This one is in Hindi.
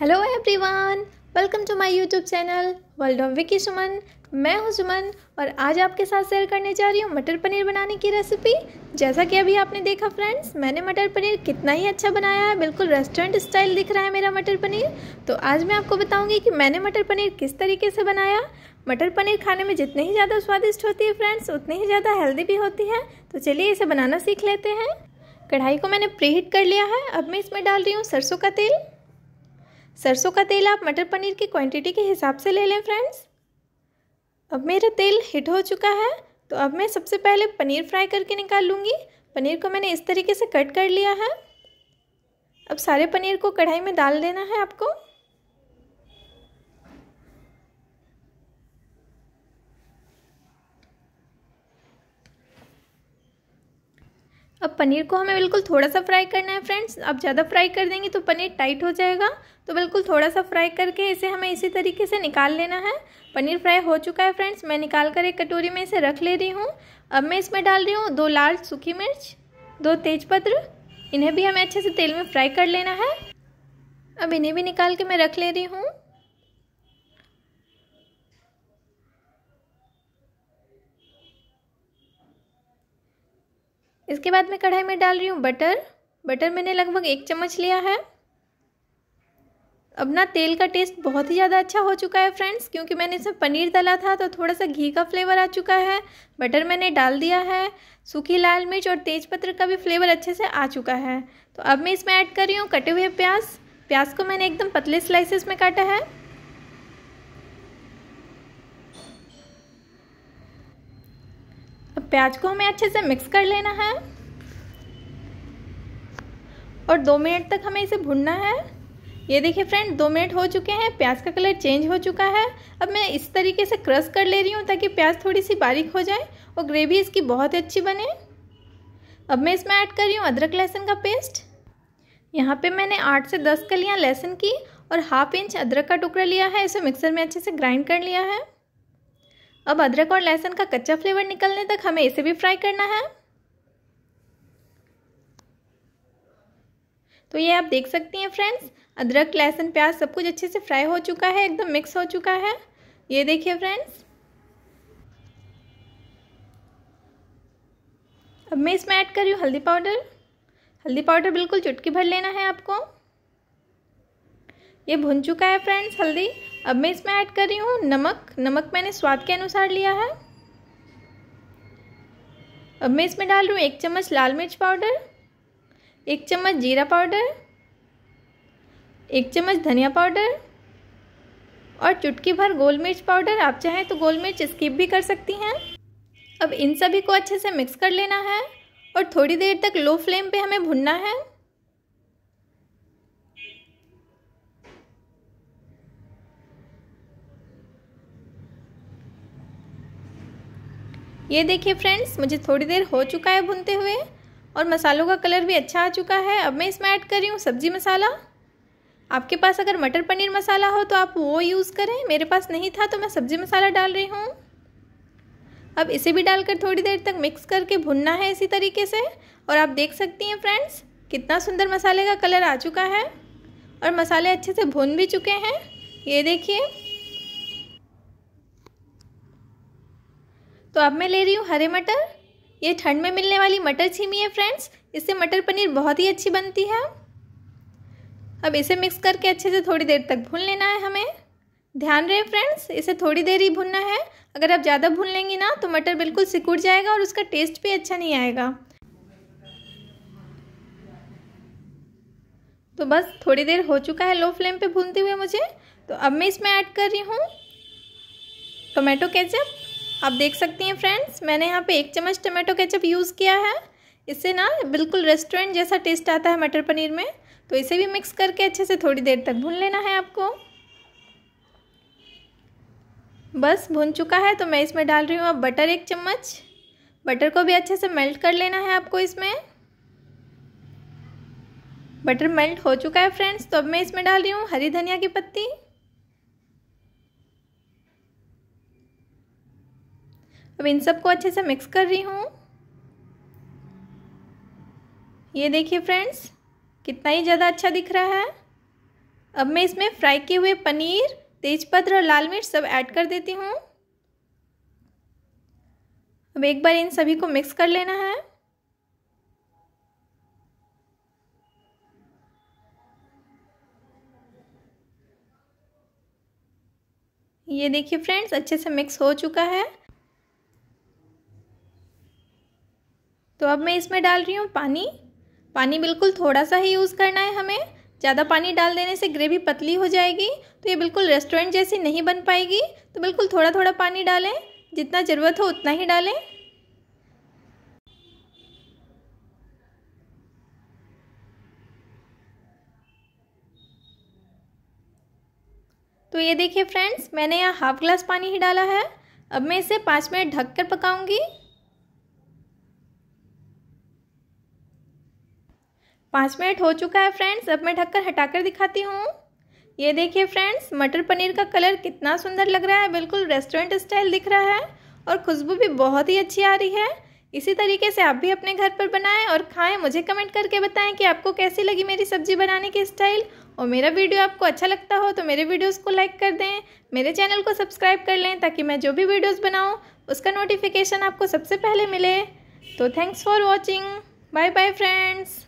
hello everyone welcome to my YouTube channel world of Vicky Suman मैं हूं सुमन और आज आपके साथ शेयर करने जा रही हूं मटर पनीर बनाने की रेसिपी जैसा कि अभी आपने देखा फ्रेंड्स मैंने मटर पनीर कितना ही अच्छा बनाया है बिल्कुल रेस्टोरेंट स्टाइल दिख रहा है मेरा मटर पनीर तो आज मैं आपको बताऊंगी कि मैंने मटर पनीर किस तरीके से बनाया मटर पनीर खाने में जितने ही ज़्यादा स्वादिष्ट होती है फ्रेंड्स उतनी ही ज़्यादा हेल्दी भी होती है तो चलिए इसे बनाना सीख लेते हैं कढ़ाई को मैंने प्रीहीट कर लिया है अब मैं इसमें डाल रही हूँ सरसों का तेल सरसों का तेल आप मटर पनीर की क्वांटिटी के हिसाब से ले लें फ्रेंड्स अब मेरा तेल हिट हो चुका है तो अब मैं सबसे पहले पनीर फ्राई करके निकाल लूँगी पनीर को मैंने इस तरीके से कट कर लिया है अब सारे पनीर को कढ़ाई में डाल देना है आपको पनीर को हमें बिल्कुल थोड़ा सा फ्राई करना है फ्रेंड्स अब ज़्यादा फ्राई कर देंगे तो पनीर टाइट हो जाएगा तो बिल्कुल थोड़ा सा फ्राई करके इसे हमें इसी तरीके से निकाल लेना है पनीर फ्राई हो चुका है फ्रेंड्स मैं निकाल कर एक कटोरी में इसे रख ले रही हूँ अब मैं इसमें डाल रही हूँ दो लाल सूखी मिर्च दो तेज़पत्र इन्हें भी हमें अच्छे से तेल में फ्राई कर लेना है अब इन्हें भी निकाल के मैं रख ले रही हूँ इसके बाद मैं कढ़ाई में डाल रही हूँ बटर बटर मैंने लगभग एक चम्मच लिया है अब ना तेल का टेस्ट बहुत ही ज़्यादा अच्छा हो चुका है फ्रेंड्स क्योंकि मैंने इसमें पनीर डाला था तो थोड़ा सा घी का फ्लेवर आ चुका है बटर मैंने डाल दिया है सूखी लाल मिर्च और तेज़पत्र का भी फ्लेवर अच्छे से आ चुका है तो अब मैं इसमें ऐड कर रही हूँ कटे हुए प्याज प्याज को मैंने एकदम पतले स्लाइसेस में काटा है प्याज को हमें अच्छे से मिक्स कर लेना है और दो मिनट तक हमें इसे भुनना है ये देखिए फ्रेंड दो मिनट हो चुके हैं प्याज का कलर चेंज हो चुका है अब मैं इस तरीके से क्रश कर ले रही हूँ ताकि प्याज थोड़ी सी बारीक हो जाए और ग्रेवी इसकी बहुत अच्छी बने अब मैं इसमें ऐड कर रही हूँ अदरक लहसुन का पेस्ट यहाँ पे मैंने आठ से दस कलियाँ लहसुन की और हाफ इंच अदरक का टुकड़ा लिया है इसे मिक्सर में अच्छे से ग्राइंड कर लिया है अब अदरक और लहसुन का कच्चा फ्लेवर निकलने तक हमें इसे भी फ्राई करना है तो ये आप देख सकती हैं फ्रेंड्स अदरक लहसुन प्याज सब कुछ अच्छे से फ्राई हो चुका है एकदम मिक्स हो चुका है ये देखिए फ्रेंड्स अब मैं इसमें ऐड कर रही हूँ हल्दी पाउडर हल्दी पाउडर बिल्कुल चुटकी भर लेना है आपको ये भुन चुका है फ्रेंड्स हल्दी अब मैं इसमें ऐड कर रही हूँ नमक नमक मैंने स्वाद के अनुसार लिया है अब मैं इसमें डाल रही हूँ एक चम्मच लाल मिर्च पाउडर एक चम्मच जीरा पाउडर एक चम्मच धनिया पाउडर और चुटकी भर गोल मिर्च पाउडर आप चाहें तो गोल मिर्च स्किप भी कर सकती हैं अब इन सभी को अच्छे से मिक्स कर लेना है और थोड़ी देर तक लो फ्लेम पे हमें भुनना है ये देखिए फ्रेंड्स मुझे थोड़ी देर हो चुका है भुनते हुए और मसालों का कलर भी अच्छा आ चुका है अब मैं इसमें ऐड कर रही हूँ सब्जी मसाला आपके पास अगर मटर पनीर मसाला हो तो आप वो यूज़ करें मेरे पास नहीं था तो मैं सब्जी मसाला डाल रही हूँ अब इसे भी डालकर थोड़ी देर तक मिक्स करके भुनना है इसी तरीके से और आप देख सकती हैं फ्रेंड्स कितना सुंदर मसाले का कलर आ चुका है और मसाले अच्छे से भुन भी चुके हैं ये देखिए तो अब मैं ले रही हूँ हरे मटर ये ठंड में मिलने वाली मटर छीमी है फ्रेंड्स इससे मटर पनीर बहुत ही अच्छी बनती है अब इसे मिक्स करके अच्छे से थोड़ी देर तक भून लेना है हमें ध्यान रहे फ्रेंड्स इसे थोड़ी देर ही भूनना है अगर आप ज़्यादा भून लेंगी ना तो मटर बिल्कुल सिकुड़ जाएगा और उसका टेस्ट भी अच्छा नहीं आएगा तो बस थोड़ी देर हो चुका है लो फ्लेम पे भूनते हुए मुझे तो अब मैं इसमें ऐड कर रही हूँ टोमेटो केचप आप देख सकती हैं फ्रेंड्स मैंने यहाँ पे एक चम्मच टमाटो केचप यूज़ किया है इससे ना बिल्कुल रेस्टोरेंट जैसा टेस्ट आता है मटर पनीर में तो इसे भी मिक्स करके अच्छे से थोड़ी देर तक भून लेना है आपको बस भून चुका है तो मैं इसमें डाल रही हूँ अब बटर एक चम्मच बटर को भी अच्छे से मेल्ट कर लेना है आपको इसमें बटर मेल्ट हो चुका है फ्रेंड्स तो अब मैं इसमें डाल रही हूँ हरी धनिया की पत्ती अब इन सबको अच्छे से मिक्स कर रही हूँ ये देखिए फ्रेंड्स कितना ही ज़्यादा अच्छा दिख रहा है अब मैं इसमें फ्राई किए हुए पनीर तेजपत्र और लाल मिर्च सब ऐड कर देती हूँ अब एक बार इन सभी को मिक्स कर लेना है ये देखिए फ्रेंड्स अच्छे से मिक्स हो चुका है अब मैं इसमें डाल रही हूँ पानी पानी बिल्कुल थोड़ा सा ही यूज़ करना है हमें ज़्यादा पानी डाल देने से ग्रेवी पतली हो जाएगी तो ये बिल्कुल रेस्टोरेंट जैसी नहीं बन पाएगी तो बिल्कुल थोड़ा थोड़ा पानी डालें जितना ज़रूरत हो उतना ही डालें तो ये देखिए फ्रेंड्स मैंने यहाँ हाफ ग्लास पानी ही डाला है अब मैं इसे पाँच मिनट ढक कर पकाऊंगी पाँच मिनट हो चुका है फ्रेंड्स अब मैं ढककर हटाकर दिखाती हूँ ये देखिए फ्रेंड्स मटर पनीर का कलर कितना सुंदर लग रहा है बिल्कुल रेस्टोरेंट स्टाइल दिख रहा है और खुशबू भी बहुत ही अच्छी आ रही है इसी तरीके से आप भी अपने घर पर बनाएं और खाएं मुझे कमेंट करके बताएं कि आपको कैसी लगी मेरी सब्जी बनाने की स्टाइल और मेरा वीडियो आपको अच्छा लगता हो तो मेरे वीडियोस को लाइक कर दें मेरे चैनल को सब्सक्राइब कर लें ताकि मैं जो भी वीडियोस बनाऊं उसका नोटिफिकेशन आपको सबसे पहले मिले तो thanks for watching bye bye friends